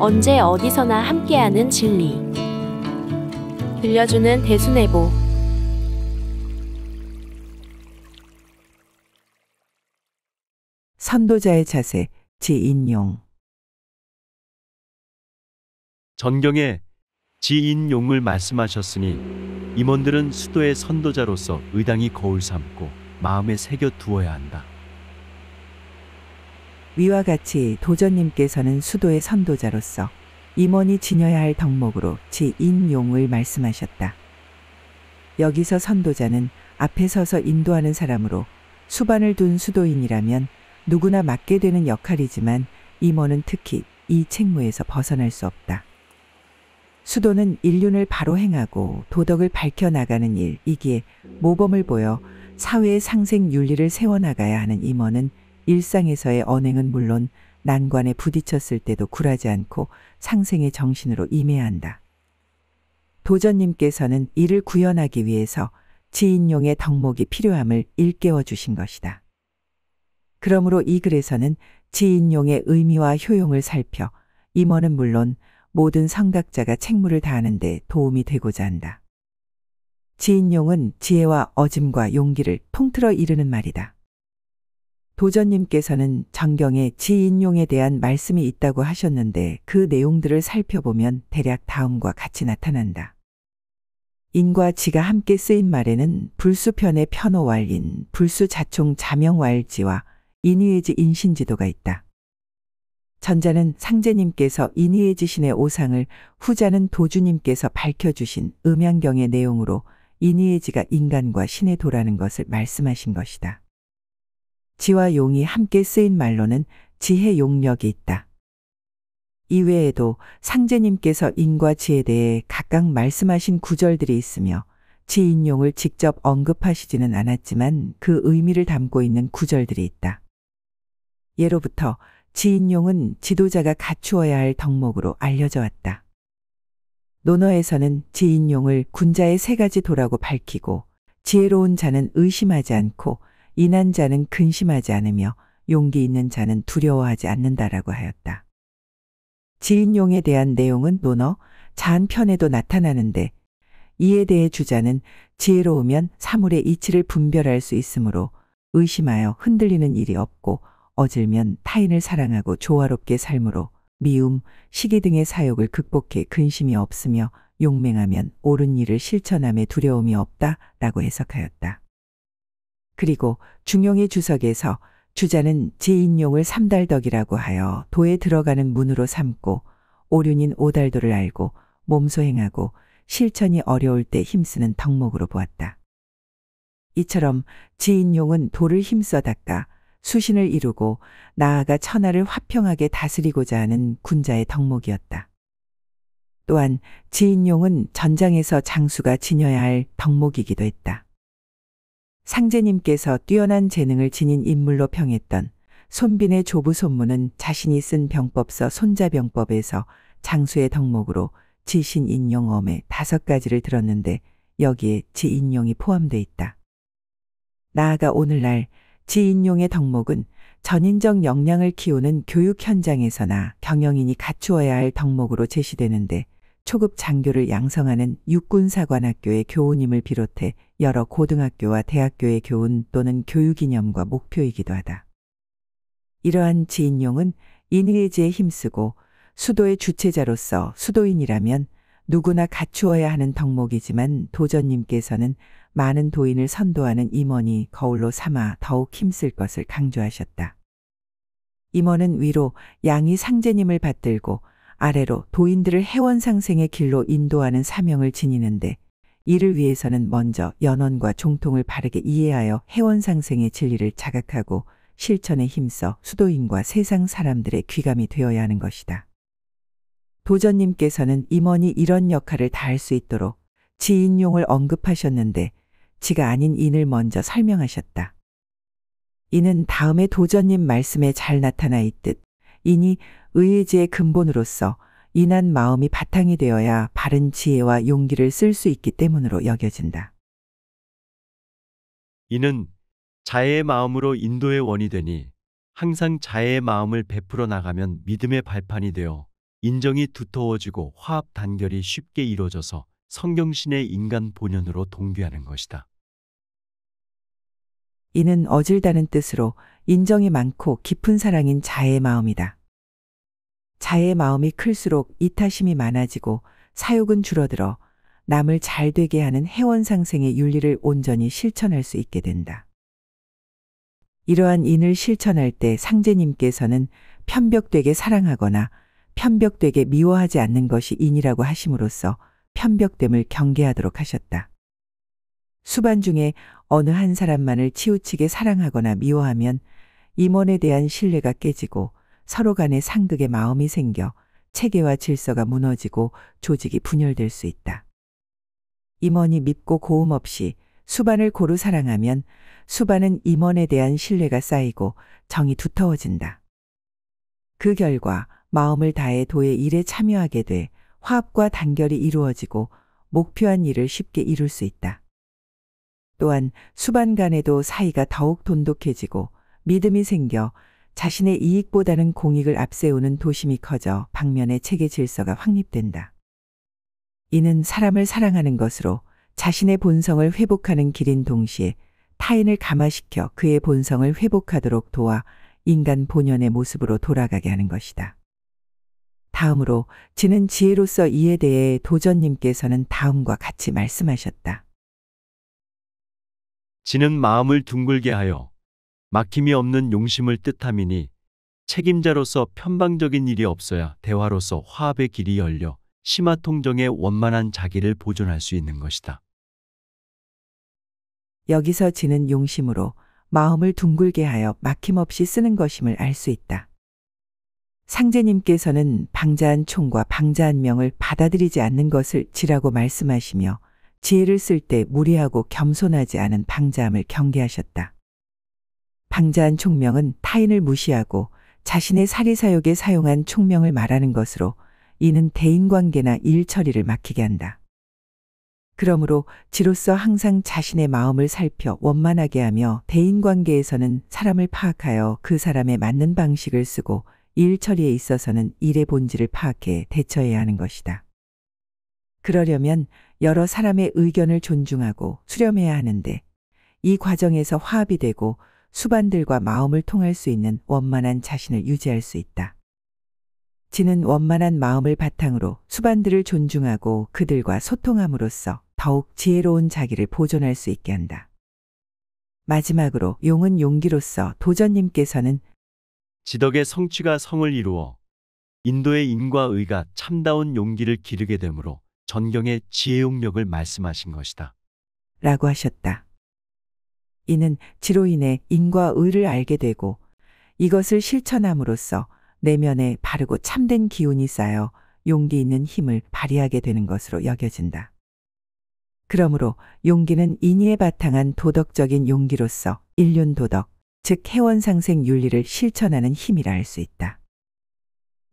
언제 어디서나 함께하는 진리. 들려주는 대수내보. 선도자의 자세, 지인용. 전경에 지인용을 말씀하셨으니 임원들은 수도의 선도자로서 의당이 거울 삼고 마음에 새겨 두어야 한다. 위와 같이 도전님께서는 수도의 선도자로서 임원이 지녀야 할 덕목으로 지인용을 말씀하셨다. 여기서 선도자는 앞에 서서 인도하는 사람으로 수반을 둔 수도인이라면 누구나 맡게 되는 역할이지만 임원은 특히 이 책무에서 벗어날 수 없다. 수도는 인륜을 바로 행하고 도덕을 밝혀나가는 일이기에 모범을 보여 사회의 상생 윤리를 세워나가야 하는 임원은 일상에서의 언행은 물론 난관에 부딪혔을 때도 굴하지 않고 상생의 정신으로 임해야 한다. 도전님께서는 이를 구현하기 위해서 지인용의 덕목이 필요함을 일깨워 주신 것이다. 그러므로 이 글에서는 지인용의 의미와 효용을 살펴 임원은 물론 모든 성각자가 책무를 다하는 데 도움이 되고자 한다. 지인용은 지혜와 어짐과 용기를 통틀어 이르는 말이다. 도전님께서는 정경의 지인용에 대한 말씀이 있다고 하셨는데 그 내용들을 살펴보면 대략 다음과 같이 나타난다. 인과 지가 함께 쓰인 말에는 불수편의 편호왈인, 불수자총 자명왈지와 인의의지 인신지도가 있다. 전자는 상제님께서 인의의지 신의 오상을 후자는 도주님께서 밝혀주신 음양경의 내용으로 인의의지가 인간과 신의 도라는 것을 말씀하신 것이다. 지와 용이 함께 쓰인 말로는 지혜 용력이 있다. 이외에도 상제님께서 인과 지에 대해 각각 말씀하신 구절들이 있으며 지인용을 직접 언급하시지는 않았지만 그 의미를 담고 있는 구절들이 있다. 예로부터 지인용은 지도자가 갖추어야 할 덕목으로 알려져 왔다. 논어에서는 지인용을 군자의 세 가지 도라고 밝히고 지혜로운 자는 의심하지 않고 인한 자는 근심하지 않으며 용기 있는 자는 두려워하지 않는다라고 하였다. 지인용에 대한 내용은 논어 잔편에도 나타나는데 이에 대해 주자는 지혜로우면 사물의 이치를 분별할 수 있으므로 의심하여 흔들리는 일이 없고 어질면 타인을 사랑하고 조화롭게 삶으로 미움, 시기 등의 사욕을 극복해 근심이 없으며 용맹하면 옳은 일을 실천함에 두려움이 없다라고 해석하였다. 그리고 중용의 주석에서 주자는 제인용을 삼달덕이라고 하여 도에 들어가는 문으로 삼고 오륜인 오달도를 알고 몸소행하고 실천이 어려울 때 힘쓰는 덕목으로 보았다. 이처럼 지인용은 도를 힘써 닦아 수신을 이루고 나아가 천하를 화평하게 다스리고자 하는 군자의 덕목이었다. 또한 지인용은 전장에서 장수가 지녀야 할 덕목이기도 했다. 상제님께서 뛰어난 재능을 지닌 인물로 평했던 손빈의 조부 손문은 자신이 쓴 병법서 손자병법에서 장수의 덕목으로 지신 인용엄의 다섯 가지를 들었는데 여기에 지인용이 포함돼 있다. 나아가 오늘날 지인용의 덕목은 전인적 역량을 키우는 교육 현장에서나 경영인이 갖추어야 할 덕목으로 제시되는데 초급 장교를 양성하는 육군사관학교의 교우님을 비롯해 여러 고등학교와 대학교의 교훈 또는 교육이념과 목표이기도 하다. 이러한 지인용은 이니에지에 힘쓰고 수도의 주체자로서 수도인이라면 누구나 갖추어야 하는 덕목이지만 도전님께서는 많은 도인을 선도하는 임원이 거울로 삼아 더욱 힘쓸 것을 강조하셨다. 임원은 위로 양이 상제님을 받들고 아래로 도인들을 해원상생의 길로 인도하는 사명을 지니는데 이를 위해서는 먼저 연원과 종통을 바르게 이해하여 해원상생의 진리를 자각하고 실천에 힘써 수도인과 세상 사람들의 귀감이 되어야 하는 것이다. 도전님께서는 임원이 이런 역할을 다할 수 있도록 지인용을 언급하셨는데 지가 아닌 인을 먼저 설명하셨다. 이는 다음에 도전님 말씀에 잘 나타나 있듯 이니 의지의 근본으로서 인한 마음이 바탕이 되어야 바른 지혜와 용기를 쓸 수 있기 때문으로 여겨진다. 이는 자의 마음으로 인도의 원이 되니 항상 자의 마음을 베풀어 나가면 믿음의 발판이 되어 인정이 두터워지고 화합 단결이 쉽게 이루어져서 성경신의 인간 본연으로 동기하는 것이다. 이는 어질다는 뜻으로 인정이 많고 깊은 사랑인 자의 마음이다. 자의 마음이 클수록 이타심이 많아지고 사욕은 줄어들어 남을 잘 되게 하는 해원상생의 윤리를 온전히 실천할 수 있게 된다. 이러한 인을 실천할 때 상제님께서는 편벽되게 사랑하거나 편벽되게 미워하지 않는 것이 인이라고 하심으로써 편벽됨을 경계하도록 하셨다. 수반 중에 어느 한 사람만을 치우치게 사랑하거나 미워하면 임원에 대한 신뢰가 깨지고 서로 간의 상극의 마음이 생겨 체계와 질서가 무너지고 조직이 분열될 수 있다. 임원이 밉고 고음 없이 수반을 고루 사랑하면 수반은 임원에 대한 신뢰가 쌓이고 정이 두터워진다. 그 결과 마음을 다해 도의 일에 참여하게 돼 화합과 단결이 이루어지고 목표한 일을 쉽게 이룰 수 있다. 또한 수반 간에도 사이가 더욱 돈독해지고 믿음이 생겨 자신의 이익보다는 공익을 앞세우는 도심이 커져 방면의 체계 질서가 확립된다. 이는 사람을 사랑하는 것으로 자신의 본성을 회복하는 길인 동시에 타인을 감화시켜 그의 본성을 회복하도록 도와 인간 본연의 모습으로 돌아가게 하는 것이다. 다음으로 지는 지혜로서 이에 대해 도전님께서는 다음과 같이 말씀하셨다. 지는 마음을 둥글게 하여 막힘이 없는 용심을 뜻함이니 책임자로서 편방적인 일이 없어야 대화로서 화합의 길이 열려 심화 통정의 원만한 자기를 보존할 수 있는 것이다. 여기서 지는 용심으로 마음을 둥글게 하여 막힘없이 쓰는 것임을 알 수 있다. 상제님께서는 방자한 총과 방자한 명을 받아들이지 않는 것을 지라고 말씀하시며 지혜를 쓸 때 무리하고 겸손하지 않은 방자함을 경계하셨다. 방자한 총명은 타인을 무시하고 자신의 사리사욕에 사용한 총명을 말하는 것으로 이는 대인관계나 일처리를 막히게 한다. 그러므로 지로서 항상 자신의 마음을 살펴 원만하게 하며 대인관계에서는 사람을 파악하여 그 사람에 맞는 방식을 쓰고 일 처리에 있어서는 일의 본질을 파악해 대처해야 하는 것이다. 그러려면 여러 사람의 의견을 존중하고 수렴해야 하는데 이 과정에서 화합이 되고 수반들과 마음을 통할 수 있는 원만한 자신을 유지할 수 있다. 지는 원만한 마음을 바탕으로 수반들을 존중하고 그들과 소통함으로써 더욱 지혜로운 자기를 보존할 수 있게 한다. 마지막으로 용은 용기로서 도전님께서는 지덕의 성취가 성을 이루어 인도의 인과 의가 참다운 용기를 기르게 되므로 전경의 지혜용력을 말씀하신 것이다. 라고 하셨다. 이는 지로 인해 인과 의를 알게 되고 이것을 실천함으로써 내면에 바르고 참된 기운이 쌓여 용기 있는 힘을 발휘하게 되는 것으로 여겨진다. 그러므로 용기는 인의에 바탕한 도덕적인 용기로서 인륜 도덕, 즉 해원상생 윤리를 실천하는 힘이라 할 수 있다.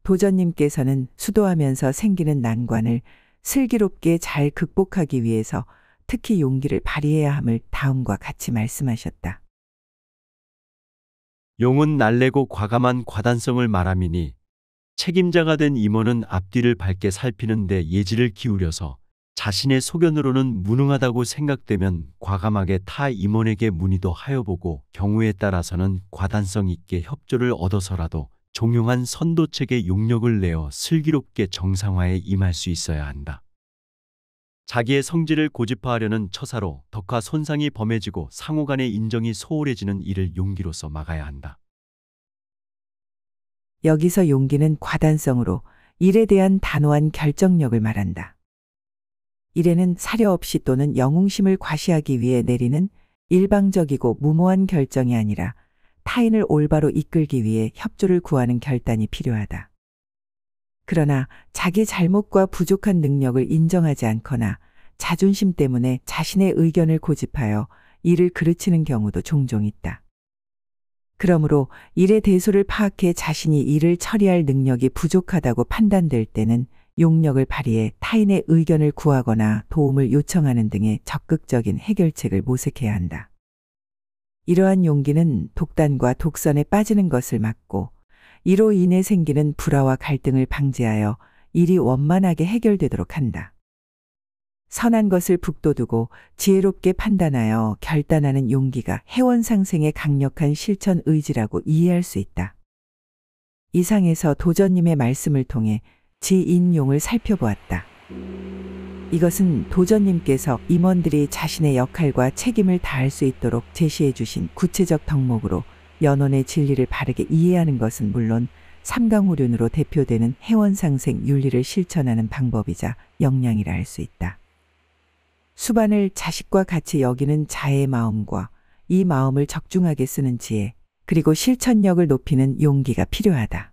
도전님께서는 수도하면서 생기는 난관을 슬기롭게 잘 극복하기 위해서 특히 용기를 발휘해야 함을 다음과 같이 말씀하셨다. 용은 날래고 과감한 과단성을 말함이니 책임자가 된 임원은 앞뒤를 밝게 살피는 데 예지를 기울여서 자신의 소견으로는 무능하다고 생각되면 과감하게 타 임원에게 문의도 하여 보고 경우에 따라서는 과단성 있게 협조를 얻어서라도 종용한 선도책의 용력을 내어 슬기롭게 정상화에 임할 수 있어야 한다. 자기의 성질을 고집화하려는 처사로 덕화 손상이 범해지고 상호 간의 인정이 소홀해지는 이를 용기로서 막아야 한다. 여기서 용기는 과단성으로 일에 대한 단호한 결정력을 말한다. 일에는 사려 없이 또는 영웅심을 과시하기 위해 내리는 일방적이고 무모한 결정이 아니라 타인을 올바로 이끌기 위해 협조를 구하는 결단이 필요하다. 그러나 자기 잘못과 부족한 능력을 인정하지 않거나 자존심 때문에 자신의 의견을 고집하여 일을 그르치는 경우도 종종 있다. 그러므로 일의 대소를 파악해 자신이 일을 처리할 능력이 부족하다고 판단될 때는 용력을 발휘해 타인의 의견을 구하거나 도움을 요청하는 등의 적극적인 해결책을 모색해야 한다. 이러한 용기는 독단과 독선에 빠지는 것을 막고 이로 인해 생기는 불화와 갈등을 방지하여 일이 원만하게 해결되도록 한다. 선한 것을 북돋우고 지혜롭게 판단하여 결단하는 용기가 해원상생의 강력한 실천 의지라고 이해할 수 있다. 이상에서 도전님의 말씀을 통해 지인용을 살펴보았다. 이것은 도전님께서 임원들이 자신의 역할과 책임을 다할 수 있도록 제시해 주신 구체적 덕목으로 연원의 진리를 바르게 이해하는 것은 물론 삼강호륜으로 대표되는 해원상생 윤리를 실천하는 방법이자 역량이라 할 수 있다. 수반을 자식과 같이 여기는 자의 마음과 이 마음을 적중하게 쓰는 지혜, 그리고 실천력을 높이는 용기가 필요하다.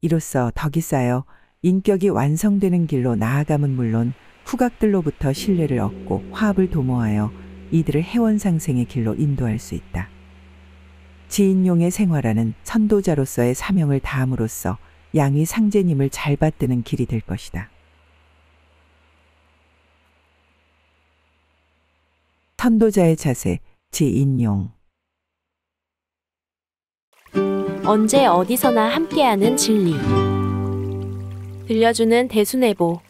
이로써 덕이 쌓여 인격이 완성되는 길로 나아감은 물론 후각들로부터 신뢰를 얻고 화합을 도모하여 이들을 해원상생의 길로 인도할 수 있다. 지인용의 생활하는 선도자로서의 사명을 다함으로써 양이 상제님을 잘 받드는 길이 될 것이다. 선도자의 자세, 지인용 언제 어디서나 함께하는 진리 들려주는 대순애보